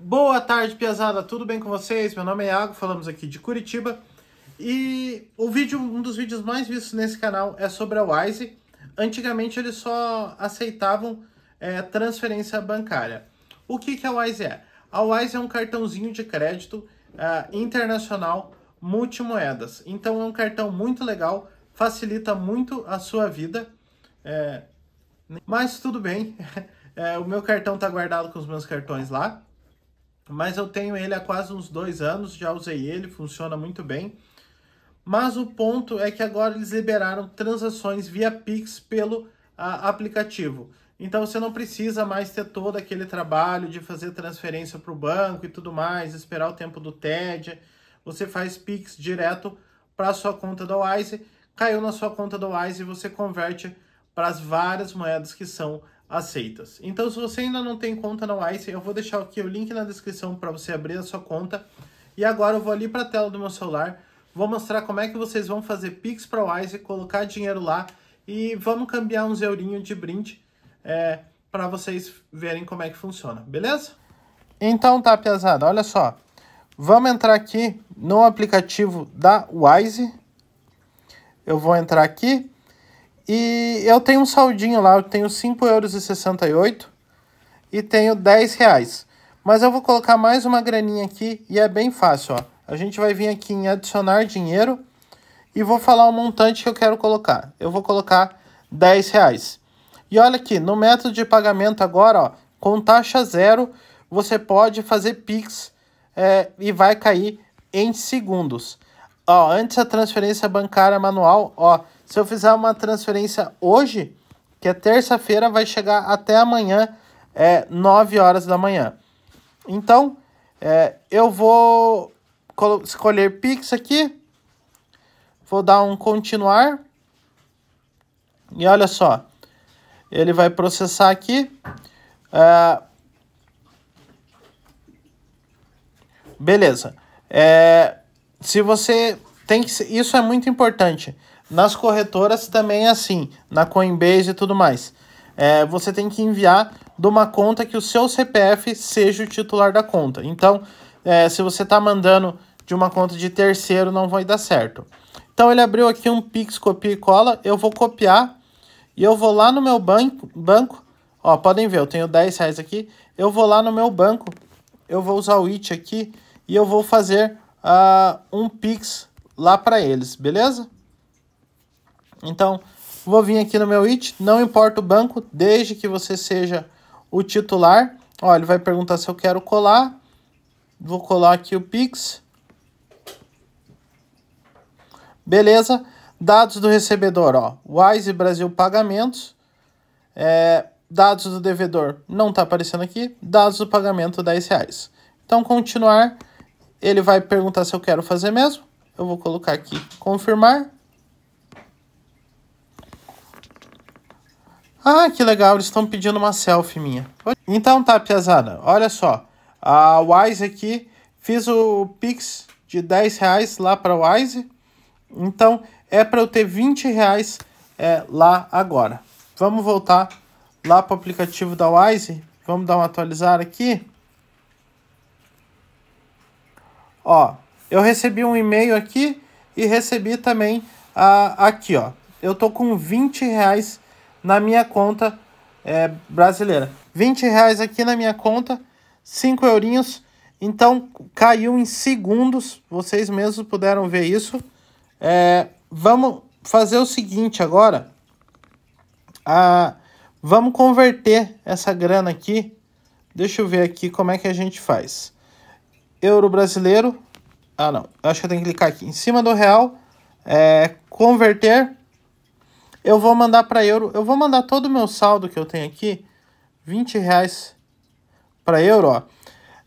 Boa tarde, Piazada. Tudo bem com vocês? Meu nome é Iago, falamos aqui de Curitiba. E o vídeo, um dos vídeos mais vistos nesse canal é sobre a Wise. Antigamente eles só aceitavam é, transferência bancária. O que, que a Wise é? A Wise é um cartãozinho de crédito é, internacional multimoedas. Então é um cartão muito legal, facilita muito a sua vida. É, mas tudo bem, é, o meu cartão está guardado com os meus cartões lá mas eu tenho ele há quase uns dois anos, já usei ele, funciona muito bem. Mas o ponto é que agora eles liberaram transações via Pix pelo a, aplicativo. Então você não precisa mais ter todo aquele trabalho de fazer transferência para o banco e tudo mais, esperar o tempo do TED. Você faz Pix direto para a sua conta da Wise, caiu na sua conta da Wise e você converte para as várias moedas que são aceitas. Então, se você ainda não tem conta no Ice, eu vou deixar aqui o link na descrição para você abrir a sua conta. E agora eu vou ali para a tela do meu celular, vou mostrar como é que vocês vão fazer Pix para o Ice, colocar dinheiro lá e vamos cambiar uns eurinhos de brinde é, para vocês verem como é que funciona, beleza? Então tá, pesada, olha só. Vamos entrar aqui no aplicativo da Wise. Eu vou entrar aqui e eu tenho um saldinho lá, eu tenho 5,68 euros e tenho 10 reais. Mas eu vou colocar mais uma graninha aqui e é bem fácil, ó. A gente vai vir aqui em adicionar dinheiro e vou falar o montante que eu quero colocar. Eu vou colocar 10 reais. E olha aqui, no método de pagamento agora, ó, com taxa zero, você pode fazer Pix é, e vai cair em segundos. Ó, antes a transferência bancária manual, ó, se eu fizer uma transferência hoje, que é terça-feira, vai chegar até amanhã, é, 9 horas da manhã. Então, é, eu vou escolher Pix aqui. Vou dar um continuar. E olha só. Ele vai processar aqui. É... Beleza. É... Se você tem que... Isso é muito importante. Nas corretoras também é assim, na Coinbase e tudo mais. É, você tem que enviar de uma conta que o seu CPF seja o titular da conta. Então, é, se você está mandando de uma conta de terceiro, não vai dar certo. Então, ele abriu aqui um Pix, copia e cola. Eu vou copiar e eu vou lá no meu banco, banco ó, podem ver, eu tenho 10 reais aqui. Eu vou lá no meu banco, eu vou usar o IT aqui e eu vou fazer uh, um Pix lá para eles, beleza? Então, vou vir aqui no meu IT, não importa o banco, desde que você seja o titular. Ó, ele vai perguntar se eu quero colar. Vou colar aqui o Pix. Beleza. Dados do recebedor, ó. Wise Brasil Pagamentos. É, dados do devedor não está aparecendo aqui. Dados do pagamento, 10 reais. Então, continuar. Ele vai perguntar se eu quero fazer mesmo. Eu vou colocar aqui confirmar. Ah, que legal, eles estão pedindo uma selfie minha. Então tá, Piazada, olha só. A Wise aqui, fiz o Pix de 10 reais lá para a Wise. Então é para eu ter 20 reais é, lá agora. Vamos voltar lá para o aplicativo da Wise. Vamos dar uma atualizar aqui. Ó, eu recebi um e-mail aqui e recebi também a, aqui, ó. Eu tô com 20 reais na minha conta é, brasileira. 20 reais aqui na minha conta, 5 eurinhos. Então caiu em segundos, vocês mesmos puderam ver isso. É, vamos fazer o seguinte agora. A, ah, vamos converter essa grana aqui. Deixa eu ver aqui como é que a gente faz. Euro brasileiro. Ah, não. Acho que eu tenho que clicar aqui. Em cima do real. É, converter. Eu vou mandar para euro. Eu vou mandar todo o meu saldo que eu tenho aqui, 20 reais para euro. Ó.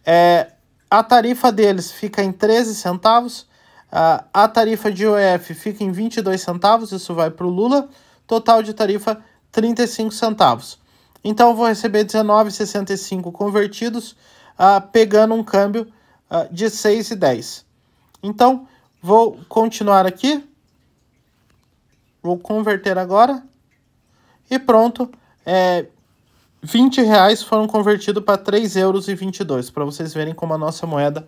É, a tarifa deles fica em 13 centavos. A, a tarifa de UEF fica em 22 centavos. Isso vai para o Lula. Total de tarifa 35 centavos. Então eu vou receber 19,65 convertidos, uh, pegando um câmbio uh, de 6,10. Então vou continuar aqui. Vou converter agora. E pronto. É, 20 reais foram convertidos para 3,22 euros. Para vocês verem como a nossa moeda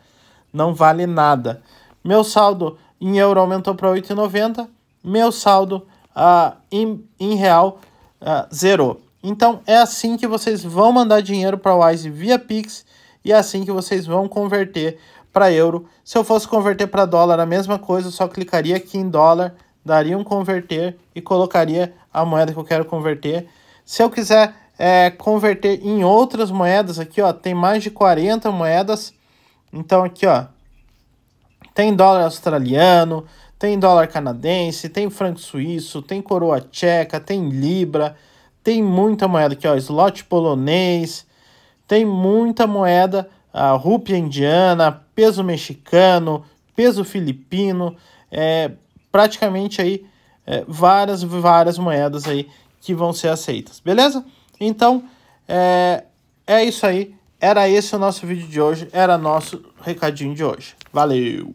não vale nada. Meu saldo em euro aumentou para 8,90. Meu saldo ah, em, em real ah, zerou. Então é assim que vocês vão mandar dinheiro para o Wise via Pix e é assim que vocês vão converter para euro. Se eu fosse converter para dólar, a mesma coisa, eu só clicaria aqui em dólar daria um converter e colocaria a moeda que eu quero converter. Se eu quiser é, converter em outras moedas aqui, ó, tem mais de 40 moedas. Então aqui, ó, tem dólar australiano, tem dólar canadense, tem franco suíço, tem coroa tcheca, tem libra, tem muita moeda aqui, ó, slot polonês, tem muita moeda, a rúpia indiana, peso mexicano, peso filipino, é, praticamente aí é, várias, várias moedas aí que vão ser aceitas, beleza? Então, é, é isso aí. Era esse o nosso vídeo de hoje, era nosso recadinho de hoje. Valeu!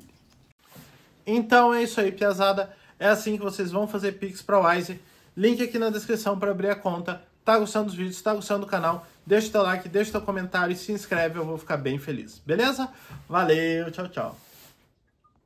Então é isso aí, piazada. É assim que vocês vão fazer Pix para o Wise. Link aqui na descrição para abrir a conta. Tá gostando dos vídeos, tá gostando do canal? Deixa o teu like, deixa o teu comentário e se inscreve, eu vou ficar bem feliz. Beleza? Valeu, tchau, tchau.